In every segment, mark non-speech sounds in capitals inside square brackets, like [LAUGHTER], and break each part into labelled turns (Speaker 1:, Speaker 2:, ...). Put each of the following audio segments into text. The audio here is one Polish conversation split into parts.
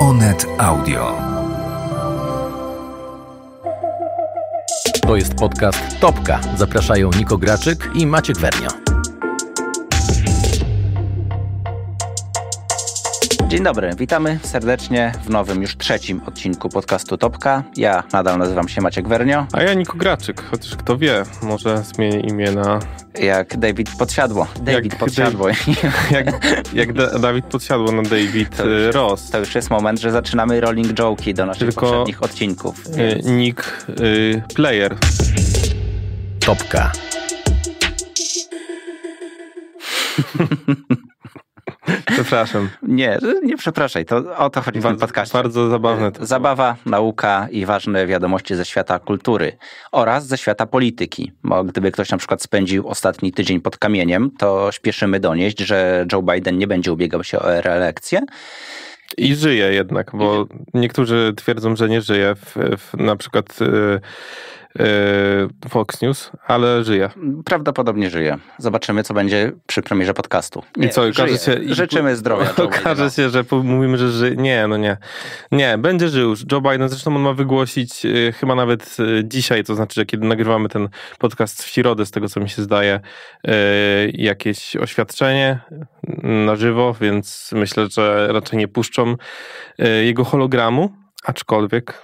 Speaker 1: Onet Audio. To jest podcast Topka. Zapraszają Niko Graczyk i Maciek Wernio. Dzień dobry, witamy serdecznie w nowym, już trzecim odcinku podcastu Topka. Ja nadal nazywam się Maciek Wernio. A ja Niko Graczyk, chociaż kto wie, może zmienię imię na jak David podsiadło. David jak podsiadło. [LAUGHS] jak, jak da Dawid podsiadło na David to już, y, Ross. To już jest moment, że zaczynamy rolling joke'i do naszych Tylko poprzednich odcinków. Więc... Y, nick y, Player. Topka. [LAUGHS] Przepraszam. Nie, nie przepraszaj, to o to chodzi bardzo, w tym podcaście. Bardzo zabawne. To Zabawa, było. nauka i ważne wiadomości ze świata kultury oraz ze świata polityki. Bo gdyby ktoś na przykład spędził ostatni tydzień pod kamieniem, to śpieszymy donieść, że Joe Biden nie będzie ubiegał się o reelekcję. I żyje jednak, bo niektórzy twierdzą, że nie żyje. W, w na przykład. Yy, E, Fox News, ale żyje. Prawdopodobnie żyje. Zobaczymy, co będzie przy premierze podcastu. Nie, I co, okaże się, Życzymy zdrowia.
Speaker 2: Okaże no. się, że mówimy, że żyje. Nie, no nie. Nie, będzie żył. Joe Biden, zresztą on ma wygłosić e, chyba nawet e, dzisiaj, to znaczy, że kiedy nagrywamy ten podcast w środę, z tego co mi się zdaje, jakieś oświadczenie na żywo, więc myślę, że raczej nie puszczą
Speaker 1: jego hologramu, aczkolwiek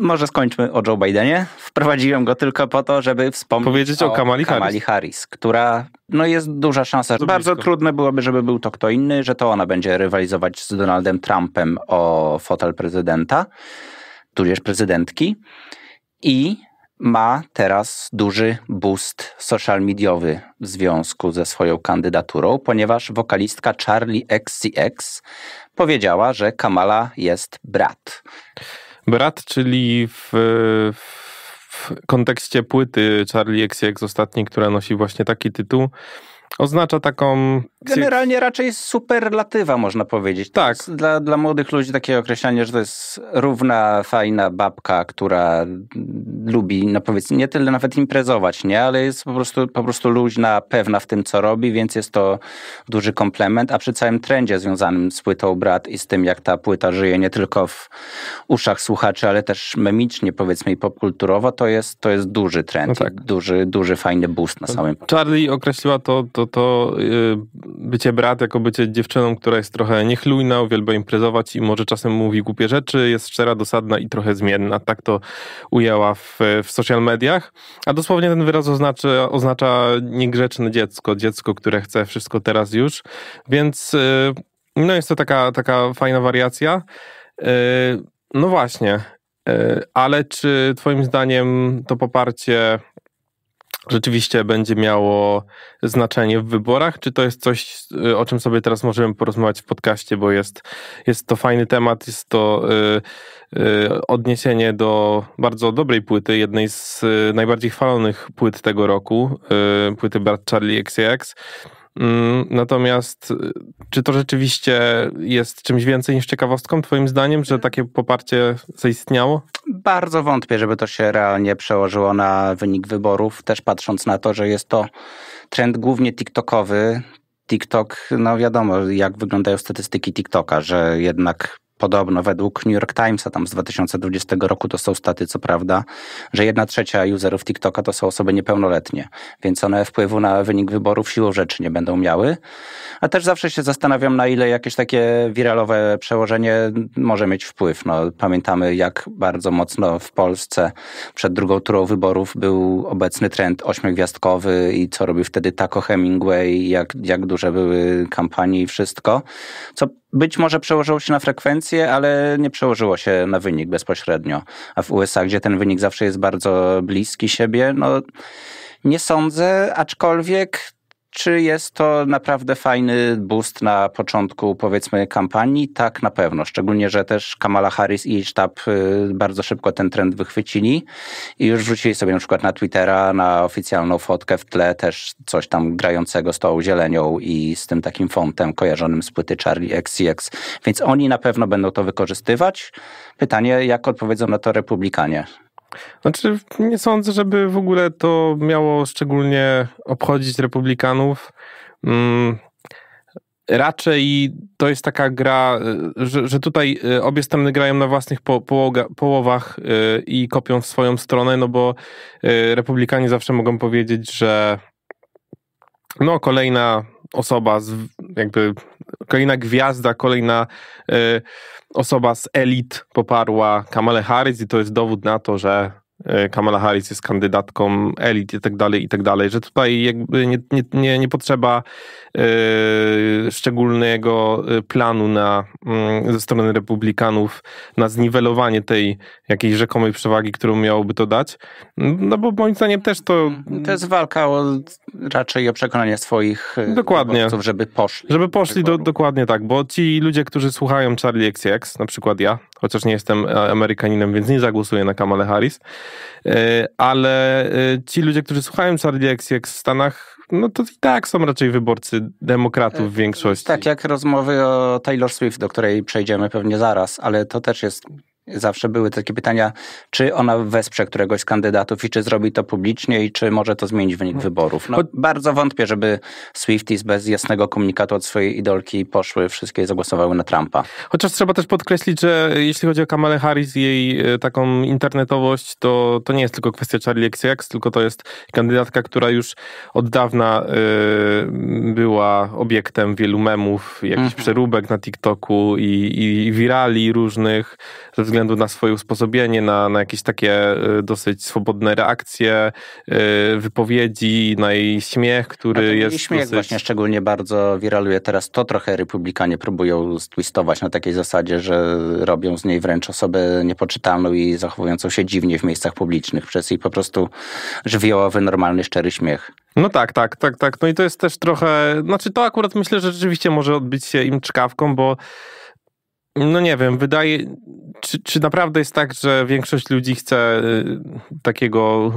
Speaker 1: może skończmy o Joe Bidenie. Wprowadziłem go tylko po to, żeby wspomnieć Powiedzieć o, o Kamali, Kamali Harris. Harris. która no jest duża szansa. To Bardzo blisko. trudne byłoby, żeby był to kto inny, że to ona będzie rywalizować z Donaldem Trumpem o fotel prezydenta, tudzież prezydentki. I ma teraz duży boost social mediowy w związku ze swoją kandydaturą, ponieważ wokalistka Charlie XCX powiedziała, że Kamala jest brat.
Speaker 2: Brat, czyli w, w kontekście płyty Charlie XCX ostatniej, która nosi właśnie taki tytuł, oznacza taką
Speaker 1: Generalnie raczej superlatywa, można powiedzieć. Tak. Dla, dla młodych ludzi takie określenie, że to jest równa, fajna babka, która lubi, no powiedzmy, nie tyle nawet imprezować, nie, ale jest po prostu, po prostu luźna, pewna w tym, co robi, więc jest to duży komplement. A przy całym trendzie związanym z płytą Brat i z tym, jak ta płyta żyje nie tylko w uszach słuchaczy, ale też memicznie, powiedzmy, i popkulturowo, to jest, to jest duży trend. No tak. duży, duży, fajny boost na samym
Speaker 2: Charlie określiła to, to, to yy bycie brat jako bycie dziewczyną, która jest trochę niechlujna, uwielbia imprezować i może czasem mówi głupie rzeczy, jest szczera, dosadna i trochę zmienna. Tak to ujęła w, w social mediach. A dosłownie ten wyraz oznacza, oznacza niegrzeczne dziecko, dziecko, które chce wszystko teraz już. Więc y, no jest to taka, taka fajna wariacja. Y, no właśnie, y, ale czy Twoim zdaniem to poparcie rzeczywiście będzie miało znaczenie w wyborach? Czy to jest coś, y, o czym sobie teraz możemy porozmawiać w podcaście, bo jest, jest to fajny temat, jest to y, y, odniesienie do bardzo dobrej płyty, jednej z y, najbardziej chwalonych płyt tego roku, y, płyty Brat Charlie XCX. Mm, natomiast y, czy to rzeczywiście jest czymś więcej niż ciekawostką, Twoim zdaniem, że mm. takie poparcie zaistniało?
Speaker 1: Bardzo wątpię, żeby to się realnie przełożyło na wynik wyborów, też patrząc na to, że jest to trend głównie TikTokowy. TikTok, no wiadomo, jak wyglądają statystyki TikToka, że jednak podobno według New York Timesa tam z 2020 roku to są staty, co prawda, że jedna trzecia userów TikToka to są osoby niepełnoletnie, więc one wpływu na wynik wyborów siłą rzeczy nie będą miały. A też zawsze się zastanawiam, na ile jakieś takie wiralowe przełożenie może mieć wpływ. No, pamiętamy, jak bardzo mocno w Polsce przed drugą turą wyborów był obecny trend ośmiogwiazdkowy i co robił wtedy Taco Hemingway, jak, jak duże były kampanie i wszystko, co być może przełożyło się na frekwencję, ale nie przełożyło się na wynik bezpośrednio. A w USA, gdzie ten wynik zawsze jest bardzo bliski siebie, no nie sądzę, aczkolwiek czy jest to naprawdę fajny boost na początku, powiedzmy, kampanii? Tak, na pewno. Szczególnie, że też Kamala Harris i jej sztab y, bardzo szybko ten trend wychwycili i już wrzucili sobie na przykład na Twittera, na oficjalną fotkę w tle też coś tam grającego z tą zielenią i z tym takim fontem kojarzonym z płyty Charlie XCX. Więc oni na pewno będą to wykorzystywać. Pytanie, jak odpowiedzą na to republikanie?
Speaker 2: Znaczy, nie sądzę, żeby w ogóle to miało szczególnie obchodzić republikanów. Mm, raczej to jest taka gra, y, że, że tutaj y, obie strony grają na własnych po, połoga, połowach y, i kopią w swoją stronę, no bo republikanie zawsze mogą powiedzieć, że no kolejna osoba z jakby kolejna gwiazda, kolejna y, osoba z elit poparła Kamale Harris i to jest dowód na to, że e, Kamala Harris jest kandydatką elit i tak dalej, i tak dalej, że tutaj jakby nie, nie, nie, nie potrzeba E, szczególnego e, planu na, mm, ze strony republikanów na zniwelowanie tej jakiejś rzekomej przewagi, którą miałoby to dać. No bo moim zdaniem też to... Mm, to jest walka o, raczej o przekonanie swoich e, dokładnie. wyborców, żeby poszli. Żeby poszli, do, dokładnie tak, bo ci ludzie, którzy słuchają Charlie XX, na przykład ja, chociaż nie jestem Amerykaninem, więc nie zagłosuję na Kamale Harris, ale ci ludzie, którzy słuchają Charlie XX w Stanach, no to i tak są
Speaker 1: raczej wyborcy demokratów w e, większości. Tak jak rozmowy o Taylor Swift, do której przejdziemy pewnie zaraz, ale to też jest Zawsze były takie pytania, czy ona wesprze któregoś z kandydatów i czy zrobi to publicznie i czy może to zmienić wynik no. wyborów. No, bardzo wątpię, żeby Swifties bez jasnego komunikatu od swojej idolki poszły wszystkie zagłosowały na Trumpa. Chociaż
Speaker 2: trzeba też podkreślić, że jeśli chodzi o Kamalę Harris i jej e, taką internetowość, to, to nie jest tylko kwestia Charlie XX, tylko to jest kandydatka, która już od dawna e, była obiektem wielu memów, jakichś mhm. przeróbek na TikToku i, i, i wirali różnych ze względu względu na swoje usposobienie, na, na jakieś takie y, dosyć
Speaker 1: swobodne reakcje, y, wypowiedzi, na jej śmiech, który no jest. śmiech dosyć... właśnie szczególnie bardzo wiraluje teraz. To trochę republikanie próbują stwistować na takiej zasadzie, że robią z niej wręcz osobę niepoczytalną i zachowującą się dziwnie w miejscach publicznych przez jej po prostu żywiołowy, normalny, szczery śmiech.
Speaker 2: No tak, tak, tak, tak. No i to jest też trochę, znaczy to akurat myślę, że rzeczywiście może odbić się im czkawką, bo no nie wiem, wydaje. Czy, czy naprawdę jest tak, że większość ludzi chce y, takiego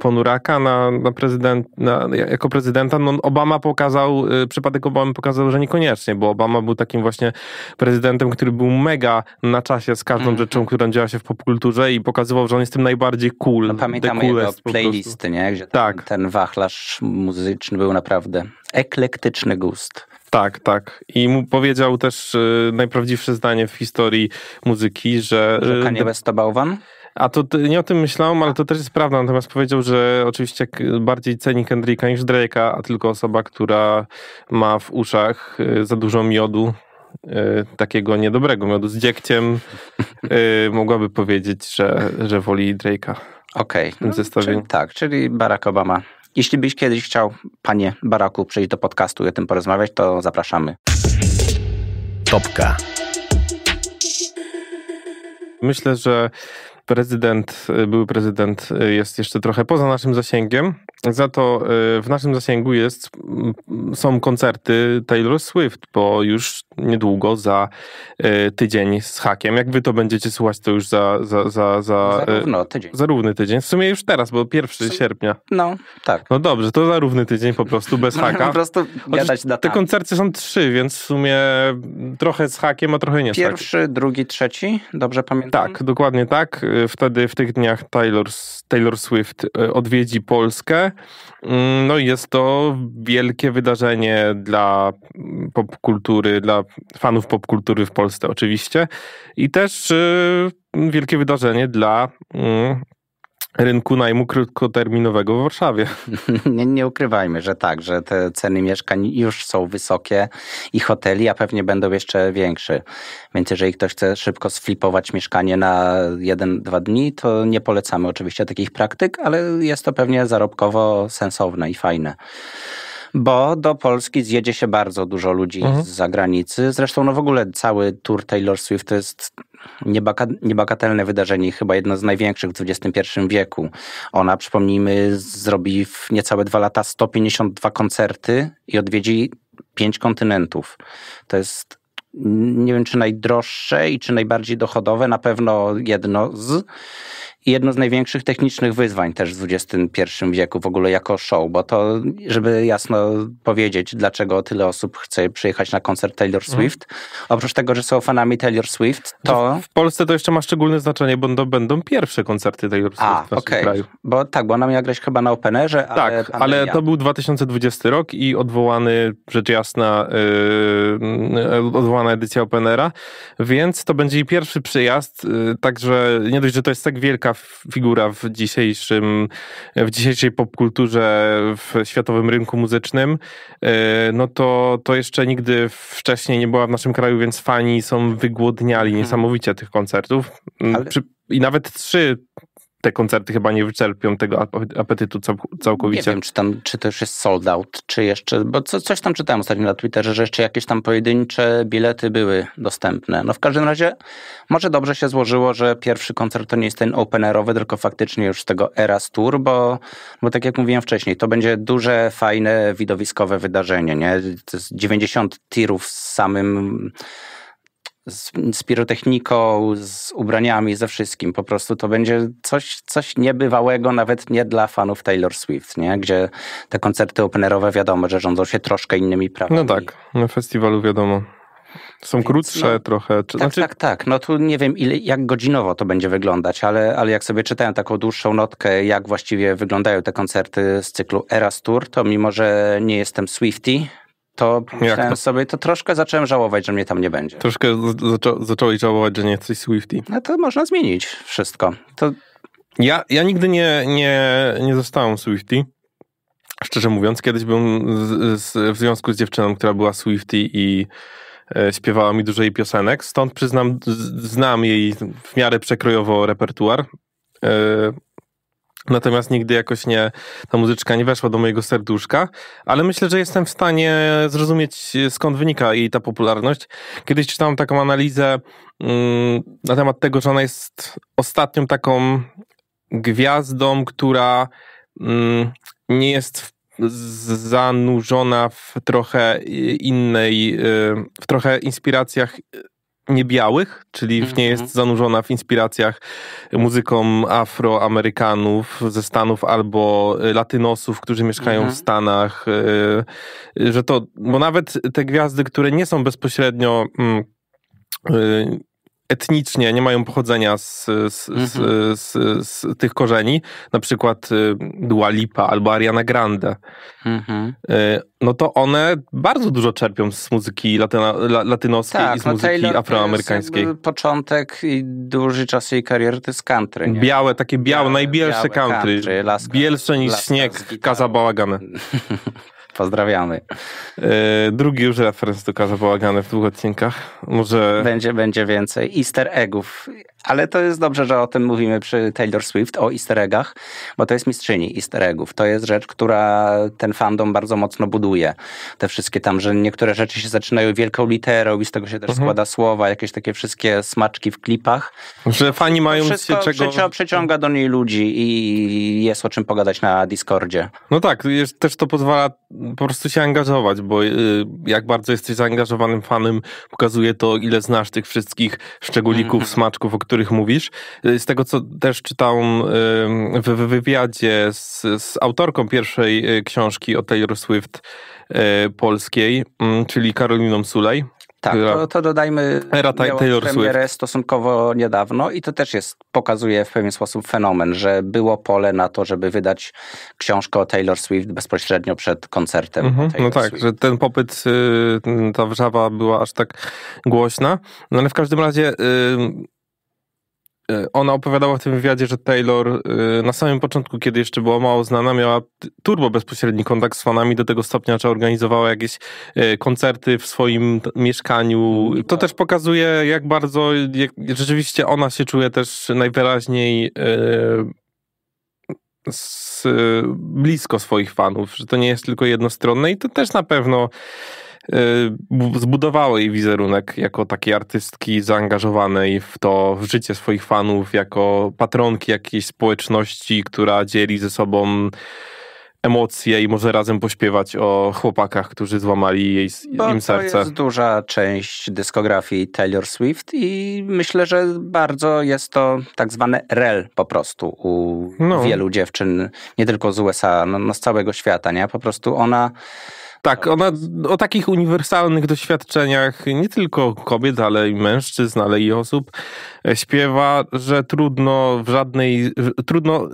Speaker 2: ponuraka na, na prezydent, na, jako prezydenta? No Obama pokazał, y, przypadek Obamy pokazał, że niekoniecznie, bo Obama był takim właśnie prezydentem, który był mega na czasie z każdą mm. rzeczą, która działa się w popkulturze i pokazywał, że on jest tym najbardziej cool. No, pamiętam jego playlisty,
Speaker 1: nie? Gdzie tak. ten wachlarz muzyczny był naprawdę eklektyczny gust. Tak, tak. I mu powiedział też y, najprawdziwsze zdanie
Speaker 2: w historii muzyki, że... Y, że Kanye West to bałwan? A to nie o tym myślałem, ale to też jest prawda. Natomiast powiedział, że oczywiście bardziej ceni Kendricka niż Drake'a, a tylko osoba, która ma w uszach y, za dużo miodu, y, takiego niedobrego
Speaker 1: miodu z dziekciem, [LAUGHS] mogłaby powiedzieć, że, że woli Drake'a. Okej. Okay. No, w Czyli, tak, czyli Barack Obama jeśli byś kiedyś chciał, panie Baraku, przejść do podcastu i o tym porozmawiać, to zapraszamy. Topka. Myślę, że prezydent, były prezydent
Speaker 2: jest jeszcze trochę poza naszym zasięgiem, za to y, w naszym zasięgu jest, mm, są koncerty Taylor Swift, bo już niedługo za y, tydzień z hakiem. Jak wy to będziecie słuchać, to już za. za, za, za zarówno y, tydzień. równy tydzień. W sumie już teraz, bo 1 sumie, sierpnia. No, tak. No dobrze, to zarówny tydzień po prostu bez no, haka. po prostu gadać datami. Te koncerty są trzy, więc w sumie trochę z hakiem, a trochę nie Pierwszy, z hakiem. drugi, trzeci, dobrze pamiętam? Tak, dokładnie tak. Wtedy w tych dniach Taylor, Taylor Swift odwiedzi Polskę no jest to wielkie wydarzenie dla popkultury, dla fanów popkultury w Polsce oczywiście i też y, wielkie wydarzenie dla mm,
Speaker 1: rynku najmu krótkoterminowego w Warszawie. [LAUGHS] Nie, nie, ukrywajmy, że tak, że te ceny mieszkań już są wysokie i hoteli, a pewnie będą jeszcze większe. Więc jeżeli ktoś chce szybko sflipować mieszkanie na jeden, dwa dni, to nie polecamy oczywiście takich praktyk, ale jest to pewnie zarobkowo sensowne i fajne bo do Polski zjedzie się bardzo dużo ludzi mhm. z zagranicy. Zresztą no w ogóle cały tour Taylor Swift to jest niebagatelne wydarzenie, chyba jedno z największych w XXI wieku. Ona, przypomnijmy, zrobi w niecałe dwa lata 152 koncerty i odwiedzi pięć kontynentów. To jest nie wiem, czy najdroższe i czy najbardziej dochodowe, na pewno jedno z jedno z największych technicznych wyzwań też w XXI wieku w ogóle jako show, bo to, żeby jasno powiedzieć, dlaczego tyle osób chce przyjechać na koncert Taylor mhm. Swift, mm. oprócz tego, że są fanami Taylor Swift, to... No, w Polsce to jeszcze ma szczególne znaczenie, bo to będą pierwsze koncerty Taylor Swift a, w naszym okay. kraju. Bo tak, bo ona miała grać chyba na Openerze, ale... Tak, ale to
Speaker 2: był 2020 rok i odwołany, rzecz jasna, yy, odwołana edycja Openera, więc to będzie jej pierwszy przyjazd, yy, także nie dość, że to jest tak wielka figura w, dzisiejszym, w dzisiejszej popkulturze, w światowym rynku muzycznym, e, no to, to jeszcze nigdy wcześniej nie była w naszym kraju, więc fani są wygłodniali mhm. niesamowicie tych koncertów. Mm, Ale... I nawet trzy te koncerty chyba nie
Speaker 1: wyczerpią tego apetytu całkowicie. Nie wiem, czy tam, czy to już jest sold out, czy jeszcze, bo co, coś tam czytałem ostatnio na Twitterze, że jeszcze jakieś tam pojedyncze bilety były dostępne. No w każdym razie, może dobrze się złożyło, że pierwszy koncert to nie jest ten openerowy, tylko faktycznie już z tego Eras Tour, bo, bo tak jak mówiłem wcześniej, to będzie duże, fajne, widowiskowe wydarzenie, nie? To jest 90 tirów z samym z, z pirotechniką, z ubraniami, ze wszystkim. Po prostu to będzie coś, coś niebywałego, nawet nie dla fanów Taylor Swift, nie? gdzie te koncerty openerowe wiadomo, że rządzą się troszkę innymi prawami. No tak, na festiwalu wiadomo.
Speaker 2: Są Więc krótsze no,
Speaker 1: trochę. Czy, tak, znaczy... tak, tak. No tu nie wiem, ile, jak godzinowo to będzie wyglądać, ale, ale jak sobie czytałem taką dłuższą notkę, jak właściwie wyglądają te koncerty z cyklu Eras Tour, to mimo, że nie jestem Swifty, to pomyślałem to? sobie, to troszkę zacząłem żałować, że mnie tam nie będzie. Troszkę zaczą zacząłeś żałować, że nie jesteś Swifty. No to można zmienić wszystko. To... Ja, ja nigdy
Speaker 2: nie, nie, nie zostałem Swifty. Szczerze mówiąc, kiedyś byłem z, z, w związku z dziewczyną, która była Swifty i e, śpiewała mi dużo jej piosenek. Stąd przyznam, z, znam jej w miarę przekrojowo repertuar. E, Natomiast nigdy jakoś nie, ta muzyczka nie weszła do mojego serduszka, ale myślę, że jestem w stanie zrozumieć skąd wynika jej ta popularność. Kiedyś czytałem taką analizę mm, na temat tego, że ona jest ostatnią taką gwiazdą, która mm, nie jest w zanurzona w trochę innej, y, w trochę inspiracjach y, niebiałych, czyli mm -hmm. nie jest mhm. zanurzona w inspiracjach muzyką afroamerykanów ze Stanów albo latynosów, którzy mieszkają mm -hmm. w mhm. Stanach, y, że to, bo nawet te gwiazdy, które nie są bezpośrednio mm, y, etnicznie nie mają pochodzenia z, z, z, mhm. z, tych korzeni, na przykład y, Dua Lipa albo Ariana Grande, mhm. y, no to one bardzo dużo czerpią z muzyki latyna, latynoskiej tak, i z no muzyki Taylor afroamerykańskiej.
Speaker 1: początek i duży czas jej kariery to jest country. Nie?
Speaker 2: Białe, takie białe, białe najbielsze białe country. country laska, bielsze niż laska śnieg Bałagany. [LAUGHS] Pozdrawiamy.
Speaker 1: E, drugi już referenc do Kaza Bałagany w dwóch odcinkach. Może... Będzie, będzie więcej easter eggów. Ale to jest dobrze, że o tym mówimy przy Taylor Swift, o easter eggach, bo to jest mistrzyni easter eggów. To jest rzecz, która ten fandom bardzo mocno buduje. Te wszystkie tam, że niektóre rzeczy się zaczynają wielką literą i z tego się też mhm. składa słowa, jakieś takie wszystkie smaczki w klipach. Że fani mają Wszystko się czego... przyciąga do niej ludzi i jest o czym pogadać na Discordzie.
Speaker 2: No tak, jest, też to pozwala po prostu się angażować, bo y, jak bardzo jesteś zaangażowanym fanem, pokazuje to, ile znasz tych wszystkich szczególików, mhm. smaczków, o których których mówisz. Y, z tego, co też czytałem y, w wywiadzie z, z autorką pierwszej y, książki o Taylor Swift
Speaker 1: polskiej, mm, czyli Karoliną Sulej, tak, to, to, dodajmy, Era Taylor premierę Swift. stosunkowo niedawno i to też jest, pokazuje w pewien sposób fenomen, że było pole na to, żeby wydać książkę o Taylor Swift bezpośrednio przed koncertem. Mm -hmm, no tak, Swift.
Speaker 2: że ten popyt, ta wrzawa była aż tak głośna. No ale w każdym razie E, ona opowiadała w tym wywiadzie, że Taylor e, na samym początku, kiedy jeszcze była mało znana, miała turbo bezpośredni kontakt z fanami do tego stopnia, że organizowała jakieś e, koncerty w swoim mieszkaniu. To też pokazuje, jak bardzo jak rzeczywiście ona się czuje też najwyraźniej blisko swoich fanów, że to nie jest tylko jednostronne i to też na pewno Y, zbudowały jej wizerunek jako takiej artystki zaangażowanej w to, w życie swoich fanów, jako patronki jakiejś społeczności, która dzieli ze sobą emocje i może razem pośpiewać o chłopakach,
Speaker 1: którzy złamali jej, Bo im serce. To jest duża część dyskografii Taylor Swift i myślę, że bardzo jest to tak zwane rel po prostu u no. wielu dziewczyn, nie tylko z USA, no, no z całego świata, nie? Po prostu ona tak, ona o takich uniwersalnych doświadczeniach nie tylko kobiet, ale i mężczyzn, ale
Speaker 2: i osób e, śpiewa, że trudno w żadnej, trudno y,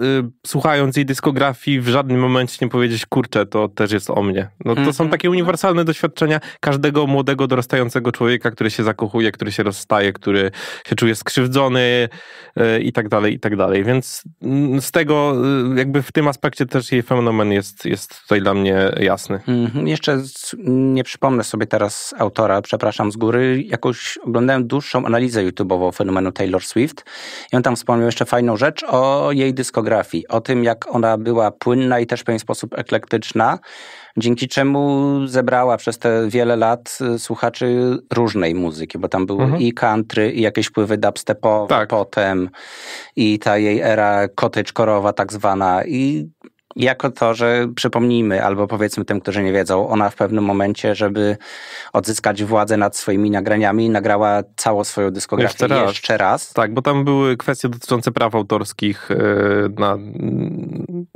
Speaker 2: słuchając jej dyskografii w żadnym momencie nie powiedzieć, kurczę, to też jest o mnie. No to mm -hmm. są mhm. takie uniwersalne doświadczenia każdego młodego, dorastającego człowieka, który się zakochuje, który się rozstaje, który się czuje skrzywdzony e, i tak dalej, i tak dalej. Więc mm, z tego,
Speaker 1: y, jakby w tym aspekcie też jej fenomen jest, jest tutaj dla mnie jasny. Mm -hmm jeszcze nie przypomnę sobie teraz autora, przepraszam z góry, jakąś oglądałem dłuższą analizę YouTube'ową fenomenu Taylor Swift i on tam wspomniał jeszcze fajną rzecz o jej dyskografii, o tym jak ona była płynna i też w pewien sposób eklektyczna, dzięki czemu zebrała przez te wiele lat y, słuchaczy różnej muzyki, bo tam były mhm. i country, i jakieś wpływy dubstepowe tak. potem, i ta jej era kotyczkorowa tak zwana i jako to, że przypomnijmy, albo powiedzmy tym, którzy nie wiedzą, ona w pewnym momencie, żeby odzyskać władzę nad swoimi nagraniami, nagrała całą swoją dyskografię jeszcze raz.
Speaker 2: Jeszcze raz. Tak, bo tam były kwestie dotyczące praw autorskich e, na
Speaker 1: mm,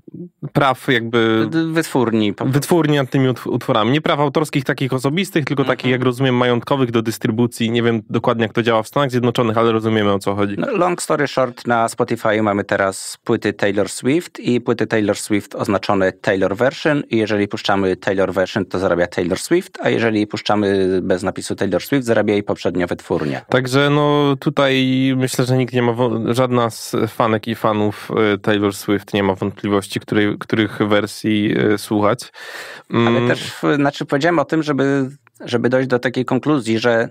Speaker 2: praw jakby... Wytwórni. Wytwórni nad tymi utworami. Nie praw autorskich takich osobistych, tylko takich, mhm. jak rozumiem, majątkowych do dystrybucji. Nie wiem dokładnie, jak to działa w Stanach
Speaker 1: Zjednoczonych, ale rozumiemy, o co chodzi. No, long story short, na Spotify mamy teraz płyty Taylor Swift i płyty Taylor Swift jest oznaczony Taylor version i jeżeli puszczamy Taylor version, to zarabia Taylor Swift, a jeżeli puszczamy bez napisu Taylor Swift, zarabia jej poprzednia wytwórnia.
Speaker 2: Także no tutaj myślę, że nikt nie ma, żadna z fanek i fanów y, Taylor Swift nie ma
Speaker 1: wątpliwości,
Speaker 2: której, których wersji y, słuchać. Mm. Ale też,
Speaker 1: znaczy powiedziałem o tym, żeby, żeby dojść do takiej konkluzji, że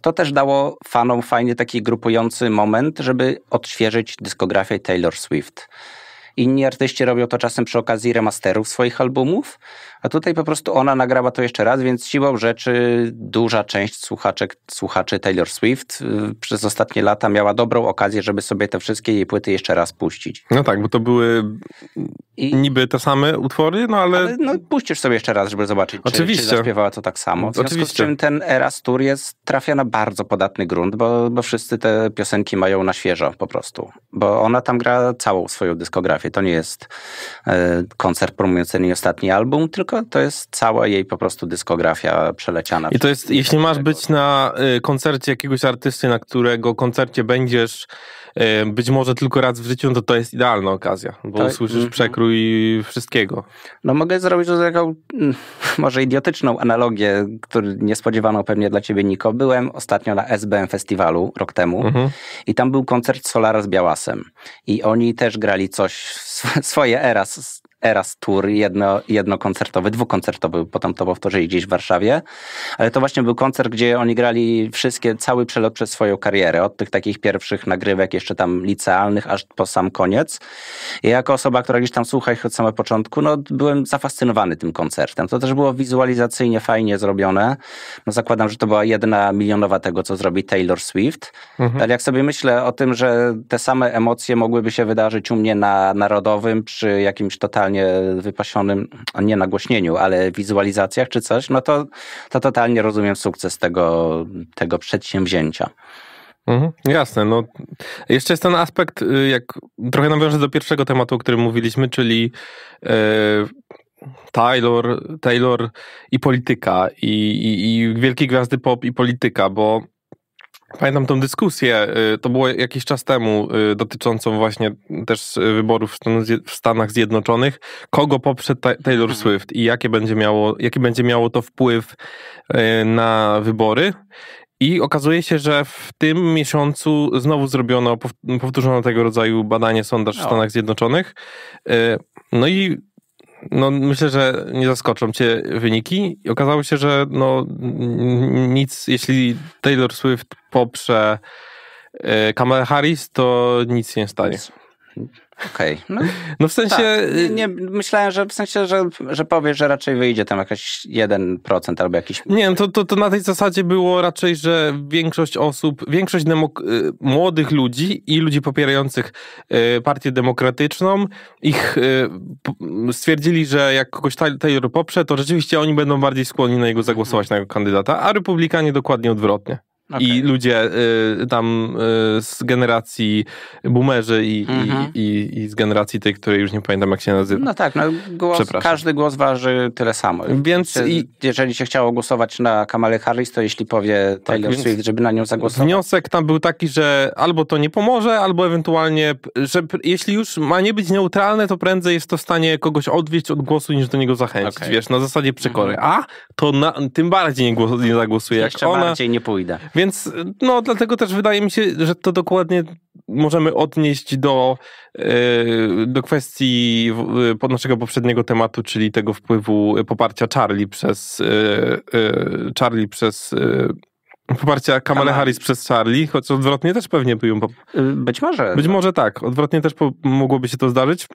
Speaker 1: to też dało fanom fajnie taki grupujący moment, żeby odświeżyć dyskografię Taylor Swift. Inni artyści robią to czasem przy okazji remasterów swoich albumów, a tutaj po prostu ona nagrała to jeszcze raz, więc siłą rzeczy duża część słuchaczek, słuchaczy Taylor Swift y, przez ostatnie lata miała dobrą okazję, żeby sobie te wszystkie jej płyty jeszcze raz puścić. No tak, bo to były I... niby te same utwory, no ale... ale... no, puścisz sobie jeszcze raz, żeby zobaczyć, Oczywiście. Czy, czy śpiewała to tak samo. W związku Oczywiście. z czym ten Eras Tour jest, trafia na bardzo podatny grunt, bo, bo wszyscy te piosenki mają na świeżo po prostu. Bo ona tam gra całą swoją dyskografię. To nie jest e, koncert promujący jej ostatni album, tylko tylko to jest cała jej po prostu dyskografia przeleciana. I to
Speaker 2: jest, jeśli masz być na y, koncercie jakiegoś artysty, na którego koncercie będziesz y, być może tylko raz w życiu, no to to jest idealna okazja, bo tak? usłyszysz
Speaker 1: mhm. przekrój wszystkiego. No mogę zrobić taką mm, [LAUGHS] może idiotyczną analogię, który niespodziewaną pewnie dla ciebie, Niko. Byłem ostatnio na SBM Festiwalu rok temu mhm. i tam był koncert Solara z Białasem i oni też grali coś, [LAUGHS] swoje eras Eras Tour, jedno, jednokoncertowy, dwukoncertowy, potem to powtórzyli gdzieś w Warszawie, ale to właśnie był koncert, gdzie oni grali wszystkie, cały przelot przez swoją karierę, od tych takich pierwszych nagrywek jeszcze tam licealnych, aż po sam koniec. I jako osoba, która gdzieś tam słucha ich od samego początku, no byłem zafascynowany tym koncertem. To też było wizualizacyjnie fajnie zrobione. No zakładam, że to była jedna milionowa tego, co zrobi Taylor Swift, mhm. ale jak sobie myślę o tym, że te same emocje mogłyby się wydarzyć u mnie na Narodowym przy jakimś totalnym totalnie wypasionym, nie nagłośnieniu, ale wizualizacjach czy coś, no to, to totalnie rozumiem sukces tego, tego przedsięwzięcia. Mhm, jasne. No, jeszcze jest ten aspekt, y, jak trochę nawiążę do pierwszego tematu, o którym mówiliśmy,
Speaker 2: czyli y, Taylor, Taylor i polityka, i, i, i wielkie gwiazdy pop i polityka, bo Pamiętam tą dyskusję, y, to było jakiś czas temu, y, dotyczącą właśnie też y, wyborów w Stanach Zjednoczonych. Kogo poprze Taylor mhm. Swift i jakie będzie miało, jaki będzie miało to wpływ na wybory? I okazuje się, że w tym miesiącu znowu zrobiono, powtórzono tego rodzaju badanie, sondaż w no. Stanach Zjednoczonych. No i no myślę, że nie zaskoczą cię wyniki. I okazało się, że no nic, jeśli Taylor Swift poprze
Speaker 1: e, Kamala Harris, to nic nie stanie. Okej. Okay. No, no, w sensie... Tak. Nie, y- nie, myślałem, że w sensie, że, że powiesz, że raczej wyjdzie tam jakaś 1% albo jakiś...
Speaker 2: Nie, no to, to, to na tej zasadzie było raczej, że większość osób, większość demok- y, młodych ludzi i ludzi popierających y, partię demokratyczną, ich stwierdzili, że jak kogoś Taylor poprze, to rzeczywiście oni będą bardziej skłonni na jego zagłosować, mhm. na jego kandydata, a republikanie dokładnie odwrotnie. Okay. I ludzie y, tam y, z generacji boomerzy i, i, mhm. i, i, z generacji tej, której już nie pamiętam jak się
Speaker 1: nazywa. No tak, no, głos, każdy głos waży tyle samo. Więc Czy, i... Jeżeli się chciało głosować na Kamale Harris, to jeśli powie tak, Taylor tak, Swift, żeby na nią zagłosować.
Speaker 2: Wniosek tam był taki, że albo to nie pomoże, albo ewentualnie, że jeśli już
Speaker 1: ma nie być neutralne, to
Speaker 2: prędzej jest to w stanie kogoś odwieźć od głosu, niż do niego zachęcić, okay. wiesz, na zasadzie przekory. Mhm. A, to na, tym bardziej nie, głos, nie zagłosuje. Jeszcze jak ona, bardziej nie pójdę. Więc no, dlatego też wydaje mi się, że to dokładnie możemy odnieść do, y, do kwestii y, naszego poprzedniego tematu, czyli tego wpływu y, poparcia Charlie przez Charlie przez poparcia Kamala Harris przez Charlie, choć odwrotnie też pewnie by ją... Być może. Być może tak. Odwrotnie też mogłoby się to zdarzyć.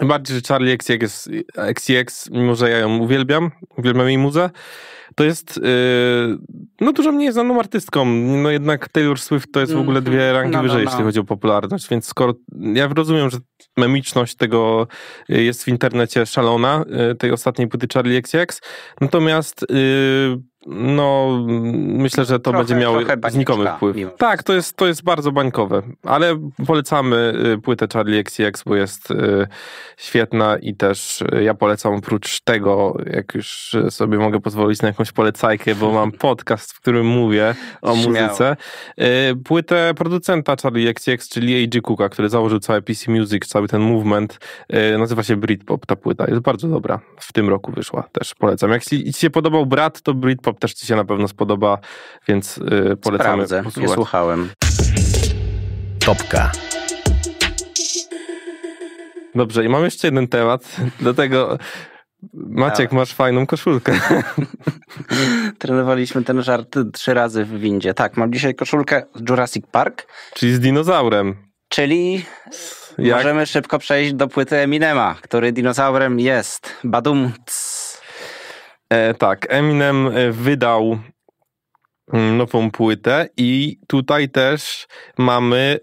Speaker 2: Bardziej, że Charlie XCX, XCX, mimo że ja ją uwielbiam, uwielbiam jej muzę, to jest yy, no dużo mniej znaną artystką. No jednak Taylor Swift to jest w ogóle dwie mhm. rangi no, no wyżej, no, no. jeśli chodzi o popularność, więc skoro ja rozumiem, że memiczność tego y, jest w internecie szalona, y, tej ostatniej płyty Charlie XX, natomiast yy, no, myślę, że to trochę, będzie miało znikomy wpływ. Tak, to jest, to jest bardzo bańkowe, ale polecamy y, płytę Charlie XX, bo jest świetna i też ja polecam oprócz tego, jak już sobie mogę pozwolić na jakąś jakąś polecajkę, bo mam podcast, w którym mówię o Śmiało. muzyce. Y, płytę producenta Charlie XX, czyli A.G. Cooka, który założył cały PC Music, cały ten movement. Y, nazywa się Britpop ta płyta. Jest bardzo dobra. W tym roku wyszła też. Polecam. Jak ci, ci się podobał Brat, to Britpop też ci się na pewno spodoba, więc y, polecamy Sprawdzę. posłuchać. Nie słuchałem. Topka. Dobrze, i mam
Speaker 1: jeszcze jeden temat, dlatego
Speaker 2: Maciek, tak. masz fajną koszulkę.
Speaker 1: [LAUGHS] Trenowaliśmy ten żart trzy razy w windzie. Tak, mam dzisiaj koszulkę z Jurassic Park. Czyli z dinozaurem. Czyli Jak? możemy szybko przejść do płyty Eminema, który dinozaurem jest. Badum. E, tak,
Speaker 2: Eminem e, wydał nową płytę i tutaj też mamy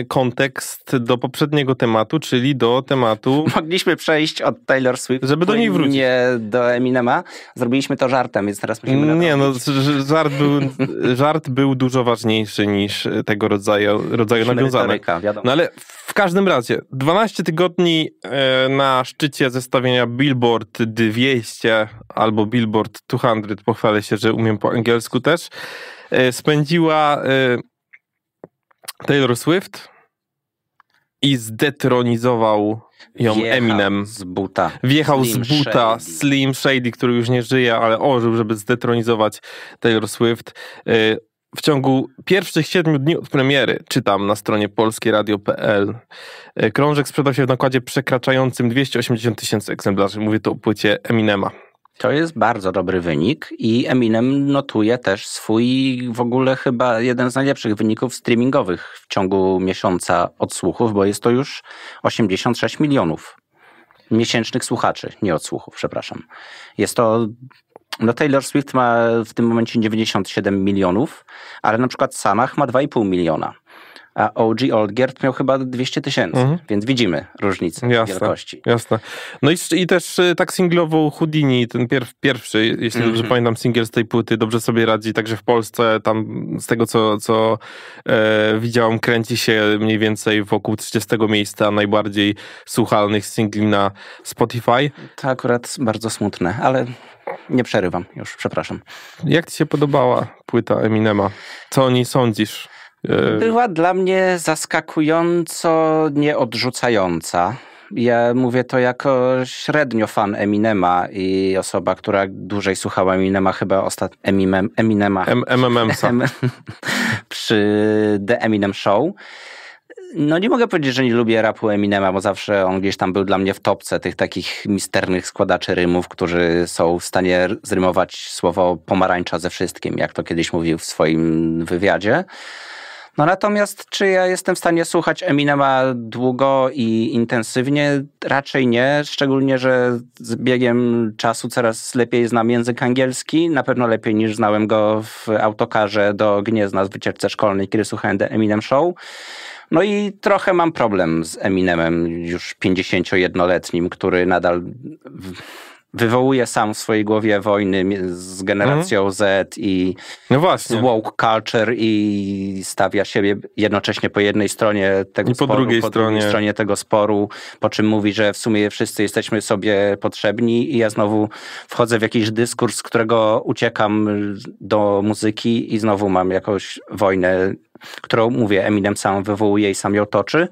Speaker 2: y, kontekst do poprzedniego tematu, czyli do tematu...
Speaker 1: [LAUGHS] Mogliśmy przejść od Taylor Swift żeby do niej wrócić. Nie do Eminema. Zrobiliśmy to żartem, więc teraz musimy...
Speaker 2: Nie, no żart był, [LAUGHS] żart był dużo ważniejszy niż tego rodzaju, rodzaju nawiązania. No ale w każdym razie, 12 tygodni e, na szczycie zestawienia Billboard 200 albo Billboard 200, pochwalę się, że umiem po angielsku też, E, spędziła e, Taylor Swift i zdetronizował ją Wjechał Eminem.
Speaker 1: z buta. Wjechał Slim z buta
Speaker 2: Shady. Slim Shady, który już nie żyje, ale ożył, żeby zdetronizować Taylor Swift. E, w ciągu pierwszych siedmiu dni od premiery, czytam na stronie polskieradio.pl, krążek sprzedał się w nakładzie przekraczającym
Speaker 1: 280 tysięcy egzemplarzy. Mówię tu o płycie Eminema. To jest bardzo dobry wynik i Eminem notuje też swój w ogóle chyba jeden z najlepszych wyników streamingowych w ciągu miesiąca odsłuchów, bo jest to już 86 milionów miesięcznych słuchaczy, nie odsłuchów, przepraszam. Jest to no Taylor Swift ma w tym momencie 97 milionów, ale na przykład Samach ma 2,5 miliona a OG Oldgert miał chyba 200 tysięcy, mhm. więc widzimy różnicę jasne, wielkości.
Speaker 2: Jasne. No i, i też y, tak singlowo Houdini, ten pierwszy, jeśli mhm. dobrze pamiętam, single z tej płyty, dobrze sobie radzi, także w Polsce tam z tego, co, co e, widziałam, kręci się mniej więcej wokół 30 miejsca najbardziej słuchalnych singli na Spotify. To akurat bardzo smutne, ale nie przerywam już, przepraszam. Jak ci się podobała płyta Eminema? Co o niej sądzisz? E,
Speaker 1: Była dla mnie zaskakująco nieodrzucająca. Ja mówię to jako średnio fan Eminema i osoba, która dłużej słuchała Eminema, chyba ostatnio Eminem, Eminema. MMM [LAUGHS] Przy The Eminem Show. No nie mogę powiedzieć, że nie lubię rapu Eminema, bo zawsze on gdzieś tam był dla mnie w topce tych takich misternych składaczy rymów, którzy są w stanie zrymować słowo pomarańcza ze wszystkim, jak to kiedyś mówił w swoim wywiadzie. No natomiast czy ja jestem w stanie słuchać Eminema długo i intensywnie? Raczej nie, szczególnie, że z biegiem czasu coraz lepiej znam język angielski, na pewno lepiej niż znałem go w autokarze do Gniezna z wycieczce szkolnej, kiedy słuchałem The Eminem Show. No i trochę mam problem z Eminemem, już 51-letnim, który nadal wywołuje sam w swojej głowie wojny z generacją mm. Z i no właśnie. z woke culture i stawia siebie jednocześnie po jednej stronie tego I po sporu, drugiej po stronie. drugiej stronie tego sporu, po czym mówi, że w sumie wszyscy jesteśmy sobie potrzebni i ja znowu wchodzę w jakiś dyskurs, z którego uciekam do muzyki i znowu mam jakąś wojnę, którą mówię, Eminem sam wywołuje i sam ją toczy.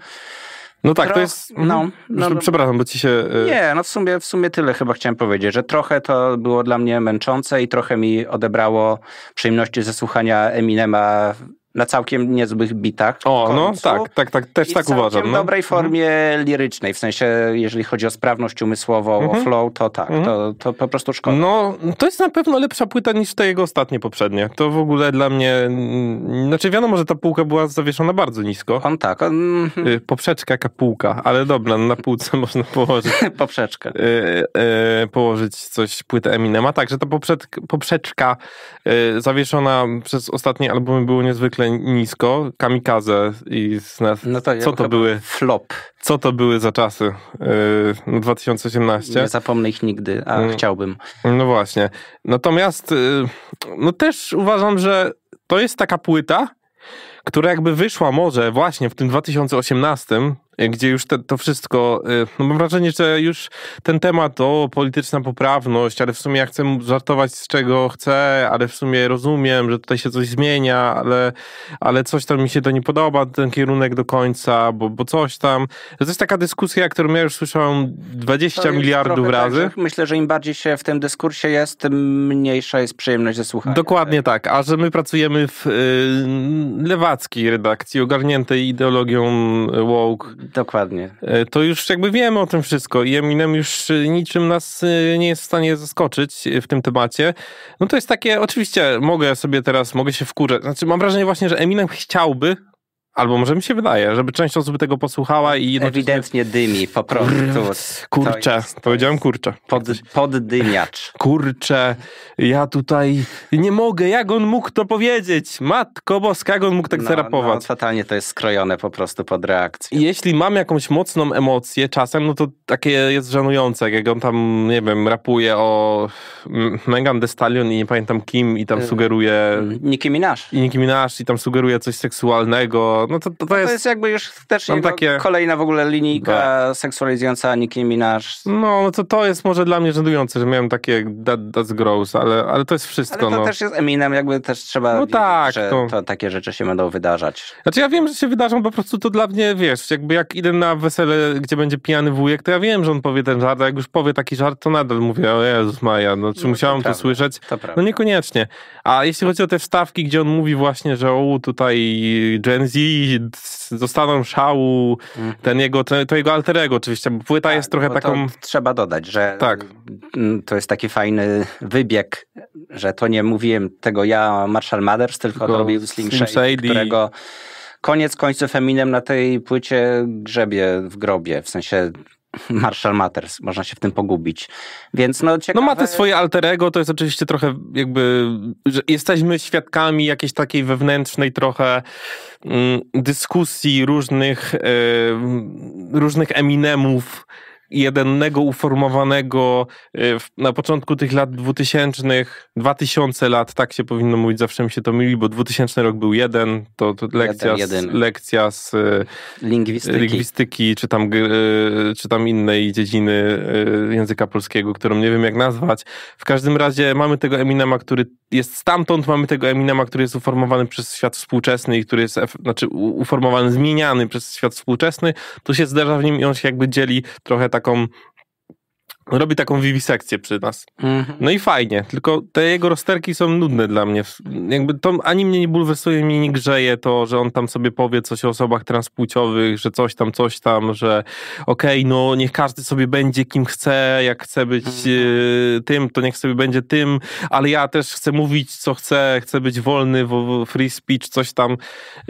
Speaker 1: No tak, to jest. Mhm. No, no, no, przepraszam, bo ci się. E- Nie, no w sumie, w sumie tyle chyba chciałem powiedzieć, że trochę to było dla mnie męczące i trochę mi odebrało przyjemności ze słuchania Eminema na całkiem niezłych bitach. O, no, końcu, no tak,
Speaker 2: tak, tak, też tak uważam. w no. dobrej mhm.
Speaker 1: formie mhm. lirycznej, w sensie jeżeli chodzi o sprawność umysłową, mhm. o flow, to tak, mhm. to, to po prostu szkoda. No, to jest na pewno lepsza
Speaker 2: płyta niż te jego ostatnie poprzednie. To w ogóle dla mnie, mm, znaczy wiadomo, że ta półka była zawieszona bardzo nisko. On tak. On... Mhm. Y, poprzeczka, półka, ale dobra, no, na półce [LAUGHS] można położyć. [LAUGHS] poprzeczkę. Y, y, położyć coś, płytę Eminema. Tak, że ta poprzeczka y, zawieszona przez ostatnie albumy było niezwykle nisko, kamikaze i nas, no to ja co to były flop. Co to były za czasy? Yy, 2018. Nie zapomnę ich nigdy, a yy. chciałbym. No właśnie. Natomiast yy, no też uważam, że to jest taka płyta, która jakby wyszła może właśnie w tym 2018, Y, gdzie już te, to wszystko, y, no mam wrażenie, że już ten temat o polityczna poprawność, ale w sumie ja chcę żartować z czego chcę, ale w sumie rozumiem, że tutaj się coś zmienia, ale, ale coś tam mi się to nie podoba, ten kierunek do końca, bo, bo coś tam. To jest taka dyskusja, którą ja już słyszałem 20 miliardów tak, razy. Tak,
Speaker 1: myślę, że im bardziej się w tym dyskursie jest, tym mniejsza jest przyjemność ze słuchania.
Speaker 2: Dokładnie tak, a że my pracujemy w y, lewackiej redakcji, ogarniętej ideologią woke, Dokładnie. E, to już jakby wiemy o tym wszystko i Eminem już e, niczym nas e, nie jest w stanie zaskoczyć w tym temacie. No to jest takie, oczywiście mogę sobie teraz, mogę się wkurzać. Znaczy mam wrażenie właśnie, że Eminem chciałby, Albo może mi się wydaje, żeby część osób tego posłuchała i jednocześnie... Ewidentnie dymi, po prostu. Kurczę, powiedziałem kurczę. Pod, poddymiacz. [LAUGHS] Kurczę, ja tutaj nie mogę, jak on mógł to powiedzieć? Matko boska, jak on mógł tak no, zarapować? No, fatalnie to jest skrojone po prostu pod reakcję. Jeśli mam jakąś mocną emocję czasem, no to takie jest żenujące, jak on tam, nie wiem, rapuje o Megan Thee Stallion i nie pamiętam kim i tam y, sugeruje... Nicki Minaj. I Nicki Minaj i tam sugeruje coś seksualnego, to, no to, to, to no jest... to jest
Speaker 1: jakby już też no, takie... kolejna w ogóle linijka seksualizująca Nicki Minaj.
Speaker 2: No, no to to jest może dla mnie żenujące, że miałem takie that, that's gross, ale, ale to jest wszystko.
Speaker 1: Ale to no. też jest Eminem, jakby też trzeba no tak, że no. to... takie rzeczy się będą wydarzać.
Speaker 2: Znaczy ja wiem, że się wydarzą, po prostu to dla mnie, wiesz, jakby jak idę na wesele, gdzie będzie pijany wujek, to ja wiem, że on powie ten żart, a jak już powie taki żart, to nadal mówię, o Jezus Maja, no czy no, to, to słyszeć? To no niekoniecznie. A jeśli chodzi o te wstawki, gdzie on mówi właśnie, że o, tutaj Gen Z zostaną dostaną szału, mhm. ten jego, to, to jego alterego oczywiście, bo płyta tak, jest trochę taką...
Speaker 1: Trzeba dodać, że tak. to jest taki fajny wybieg, że to nie mówiłem tego ja Marshall Mathers, tylko, tylko robił Slim, Slim Shady, którego koniec końców Eminem na tej płycie grzebie w grobie, w sensie Marshall Matters, można się w tym pogubić. Więc no ciekawe... No ma te swoje
Speaker 2: alterego, to jest oczywiście trochę jakby, że jesteśmy świadkami jakiejś takiej wewnętrznej trochę mm, dyskusji różnych, różnych Eminemów, jedennego uformowanego e, na początku tych lat 2000, 2000 lat, tak się powinno mówić, zawsze mi się to myli, bo 2000 rok był jeden, to, to lekcja, jeden, jeden. Z, lekcja z e, lingwistyki. lingwistyki, czy, tam, e, czy tam innej dziedziny języka polskiego, którą nie wiem jak nazwać. W każdym razie mamy tego Eminema, który jest stamtąd, mamy tego Eminema, który jest uformowany przez świat współczesny i który jest, znaczy uformowany, zmieniany przez świat współczesny, to się zderza w nim i on się jakby dzieli trochę taką robi taką wiwisekcję przy nas. Mhm. No i fajnie, tylko te jego rozterki są nudne dla mnie. Jakby to ani mnie nie bulwersuje, mnie nie grzeje to, że on tam sobie powie coś o osobach transpłciowych, że coś tam, coś tam, że okej, okay, no niech każdy sobie będzie kim chce, jak chce być mhm. e, tym, to niech sobie będzie tym, ale ja też chcę mówić co chcę, chcę być wolny, free speech, coś tam,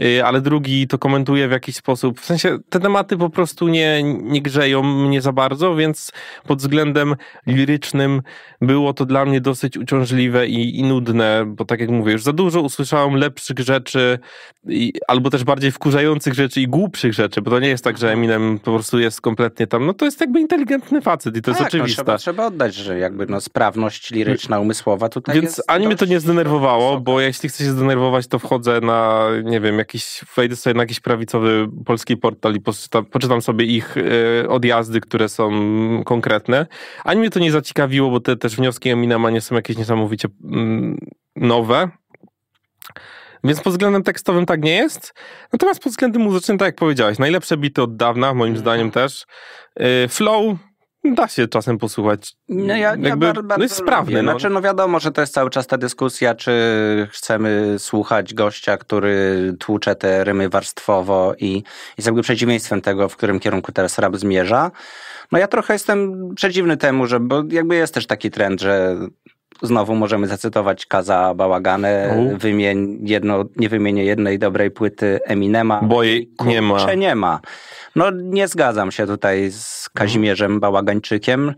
Speaker 2: e, ale drugi to komentuje w jakiś sposób. W sensie te tematy po prostu nie, nie grzeją mnie za bardzo, więc pod względem względem lirycznym było to dla mnie dosyć uciążliwe i, i nudne, bo tak jak mówię, już za dużo usłyszałem lepszych rzeczy i, albo też bardziej wkurzających rzeczy i głupszych rzeczy, bo to nie jest tak, że mhm. Eminem po prostu jest kompletnie tam, no to jest jakby inteligentny
Speaker 1: facet i to tak, jest no, oczywiste. No, trzeba, trzeba oddać, że jakby no, sprawność liryczna, umysłowa tutaj Więc jest ani
Speaker 2: mnie to nie zdenerwowało, wysoka. bo jeśli chcę się zdenerwować, to wchodzę na, nie wiem, jakiś, wejdę sobie na jakiś prawicowy polski portal i poczytam, poczytam sobie ich y, odjazdy, które są konkretne ani mnie to nie zaciekawiło, bo te też wnioski o Minamanie są jakieś niesamowicie mm, nowe. Więc pod względem tekstowym tak nie jest. Natomiast pod względem muzycznym, tak jak powiedziałeś, najlepsze bity od dawna, moim mhm. zdaniem też. Y, flow Da się czasem posłuchać.
Speaker 1: No ja, Jakby, ja no bardzo, bardzo no jest sprawny. No. Znaczy, no wiadomo, że to jest cały czas ta dyskusja, czy chcemy słuchać gościa, który tłucze te rymy warstwowo i jest jakby przeciwieństwem tego, w którym kierunku teraz rap zmierza. No ja trochę jestem przeciwny temu, że bo jakby jest też taki trend, że znowu możemy zacytować Kaza Bałaganę, U. wymień jedno, nie wymienię jednej dobrej płyty Eminema. Bo jej nie ma. nie ma. No nie zgadzam się tutaj z Kazimierzem Bałagańczykiem,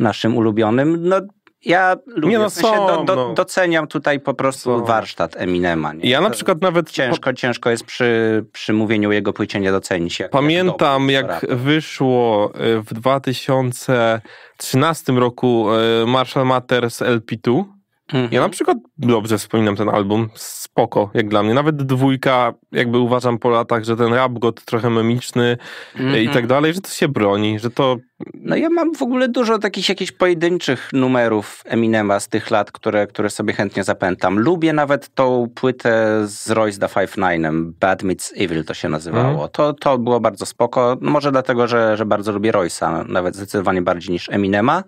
Speaker 1: naszym ulubionym. No ja lubię, no są, do, do, no. doceniam tutaj po prostu są. warsztat Eminema. Nie? Ja na to przykład nawet... Ciężko, ciężko jest przy, przy mówieniu jego płycie nie docenić. Jak,
Speaker 2: Pamiętam jak, jak wyszło e, w 2013 roku e, Marshall Matters LP2. Mhm. Ja na przykład dobrze wspominam ten album, spoko jak dla mnie. Nawet dwójka, jakby uważam po latach,
Speaker 1: że ten rap got trochę memiczny e, mhm. i tak dalej, że to się broni, że to no ja mam w ogóle dużo takich jakichś pojedynczych numerów Eminema z tych lat, które, które sobie chętnie zapętam. Lubię nawet tą płytę z Royce da Five Nine'em Bad Meets Evil to się nazywało. Mm. To, to było bardzo spoko, może dlatego, że, że bardzo lubię Royce'a, nawet zdecydowanie bardziej niż Eminema,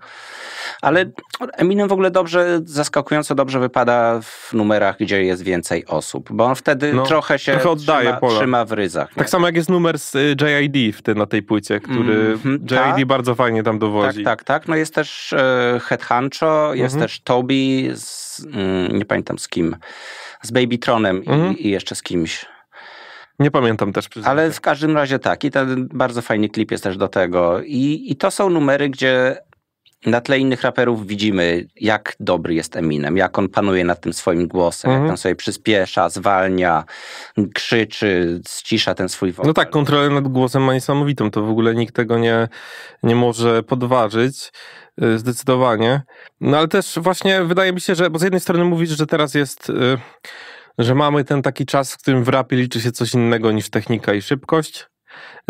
Speaker 1: ale Eminem w ogóle dobrze, zaskakująco dobrze wypada w numerach, gdzie jest więcej osób, bo on wtedy no, trochę się trochę oddaje trzyma, trzyma w ryzach. Tak
Speaker 2: nie? Tak samo jak jest numer z y, JID w na tej płycie, który mm, JID ta? bardzo bardzo fajnie tam
Speaker 1: dowodzi. Tak, tak, tak. No jest też e, Headhuncho, mhm. jest też Toby, z, mm, nie pamiętam z kim, z Babytronem mhm. i, i jeszcze z kimś. Nie pamiętam też. Przyznam. Ale w każdym razie tak. I ten bardzo fajny klip jest też do tego. I, I to są numery, gdzie na tle innych raperów widzimy, jak dobry jest Eminem, jak on panuje nad tym swoim głosem, mhm. jak on sobie przyspiesza, zwalnia, krzyczy, ścisza ten swój wokal.
Speaker 2: No tak, kontrolę nad głosem ma niesamowitą, to w ogóle nikt tego nie, nie może podważyć. Y, zdecydowanie. No ale też właśnie wydaje mi się, że bo z jednej strony mówisz, że teraz jest, y, że mamy ten taki czas, w którym w rapie liczy się coś innego niż technika i szybkość,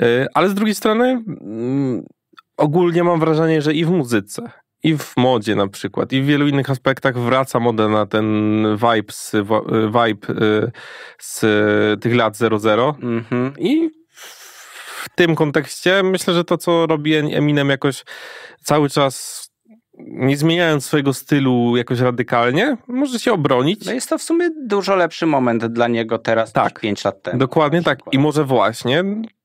Speaker 2: y, ale z drugiej strony mm, ogólnie mam wrażenie, że i w muzyce, i w modzie na przykład, i w wielu innych aspektach wraca moda na ten vibe z, y, vibe z tych lat 00. Mhm. I w tym kontekście myślę, że to, co robi Eminem jakoś cały czas nie zmieniając swojego stylu jakoś radykalnie, może się obronić. No jest to w sumie dużo lepszy moment dla niego teraz tak, niż 5 lat temu. Dokładnie tak. I może właśnie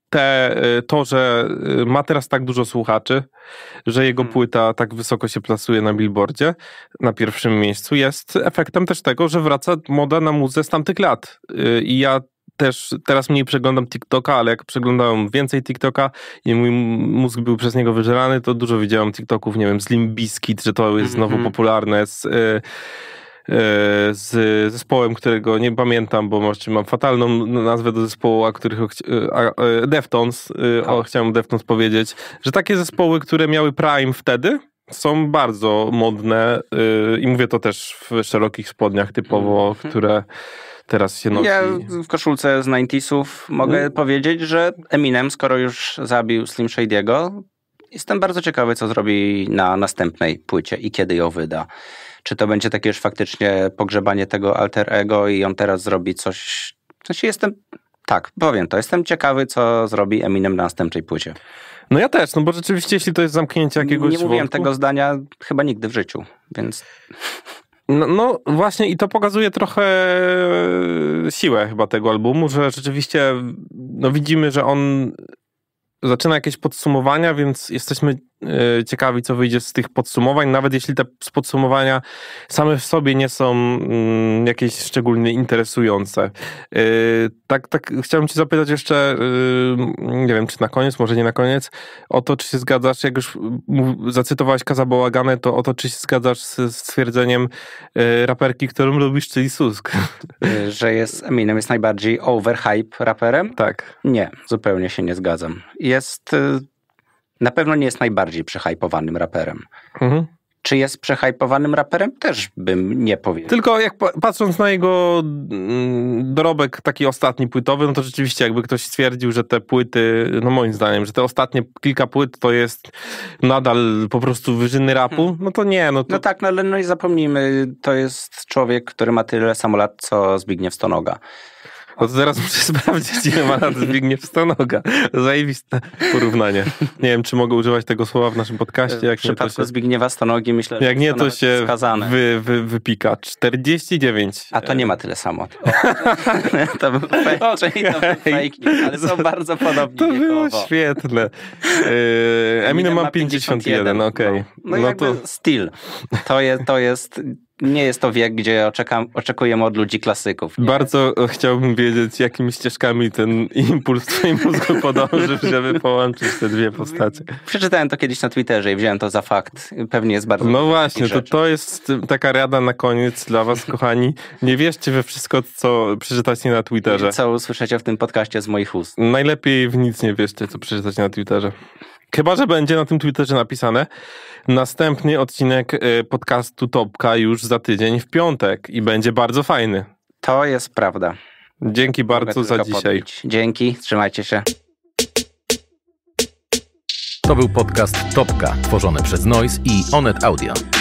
Speaker 2: te, y, to, że y, ma teraz tak dużo słuchaczy, że jego hmm. płyta tak wysoko się plasuje na billboardzie, na pierwszym miejscu, jest efektem też tego, że wraca moda na muzę z tamtych lat. Y, I ja też teraz mniej przeglądam TikToka, ale jak przeglądałem więcej TikToka i mój mózg był przez niego wyżerany, to dużo widziałem TikToków, nie wiem, z Limbiskit, że to jest mm -hmm. znowu mhm. popularne, z... Y E, z zespołem, którego nie pamiętam, bo mam fatalną nazwę do zespołu, a których e, a, e, o, tak. chciałem Deftons powiedzieć, że takie zespoły, które miały Prime wtedy, są bardzo modne i mówię to też w szerokich spodniach typowo, mhm. które teraz się nosi. Ja
Speaker 1: w koszulce z 90sów mogę no. powiedzieć, że Eminem, skoro już zabił Slim Shady'ego, jestem bardzo ciekawy, co zrobi na następnej płycie i kiedy ją wyda. Czy to będzie takie już faktycznie pogrzebanie tego alter ego i on teraz zrobi coś... W sensie jestem... Tak, powiem to. Jestem ciekawy, co zrobi Eminem na następnej płycie. No ja też, no bo rzeczywiście, jeśli to jest zamknięcie jakiegoś Nie mówiłem wątku... tego zdania chyba nigdy w życiu, więc... No, no, właśnie
Speaker 2: i to pokazuje trochę e, siłę chyba tego albumu, że rzeczywiście no widzimy, że on zaczyna jakieś podsumowania, więc jesteśmy E, ciekawi, co wyjdzie z tych podsumowań, nawet jeśli te podsumowania same w sobie nie są mm, jakieś szczególnie interesujące. E, tak, tak chciałem Cię zapytać jeszcze, e, nie wiem, czy na koniec, może nie na koniec, o to, czy się zgadzasz, jak już zacytowałeś Kazabołaganę, to o to, czy się zgadzasz z stwierdzeniem raperki, którą
Speaker 1: lubisz, czyli Susk. Że jest Eminem jest najbardziej overhype raperem? Tak. Nie, zupełnie się nie zgadzam. Jest na pewno nie jest najbardziej przehajpowanym raperem. Mhm. Czy jest przehajpowanym raperem? Też bym nie powiedział. Tylko
Speaker 2: jak patrząc na jego mm, dorobek taki ostatni płytowy, no to rzeczywiście jakby ktoś stwierdził, że te płyty, no moim zdaniem, że te ostatnie kilka płyt to jest nadal
Speaker 1: po prostu wyżyny rapu, hmm. no to nie. No, to... no tak, no ale no i zapomnijmy, to jest człowiek, który ma tyle samo lat, co Zbigniew Stonoga. No to zaraz muszę [LAUGHS] sprawdzić, ile ma lat
Speaker 2: Zbigniew Stonoga. Zajebiste porównanie. Nie wiem, czy mogę używać tego słowa w naszym podcaście. Jak w nie, przypadku się...
Speaker 1: Zbigniewa Stonogi myślę, że Jak nie, to się Wy, wy, wypika. 49. A to nie ma tyle samo. [LAUGHS] [LAUGHS] to był fake, okay. fake news, ale są bardzo podobne. To było świetne. Eminem ma 51, okej. Okay. No, no, no to... To jest, to jest nie jest to wiek, gdzie oczekam, oczekujemy od ludzi klasyków.
Speaker 2: Nie? Bardzo chciałbym wiedzieć, jakimi ścieżkami ten impuls w twoim mózgu podąży, [LAUGHS] żeby połączyć te dwie postacie. Przeczytałem to kiedyś na Twitterze i wziąłem to za fakt. Pewnie jest bardzo... No właśnie, to, to jest taka rada na koniec dla was, kochani. Nie wierzcie we wszystko, co przeczytacie na Twitterze. Co usłyszycie w tym podcaście z moich ust. Najlepiej w nic nie wierzcie, co przeczytacie na Twitterze. Chyba, że będzie na tym Twitterze napisane. Następny odcinek y, podcastu Topka już za tydzień w piątek i będzie bardzo fajny. To jest prawda. Dzięki bardzo za dzisiaj. Podbić. Dzięki,
Speaker 1: trzymajcie się. To był podcast Topka, tworzony przez Noise i Onet Audio.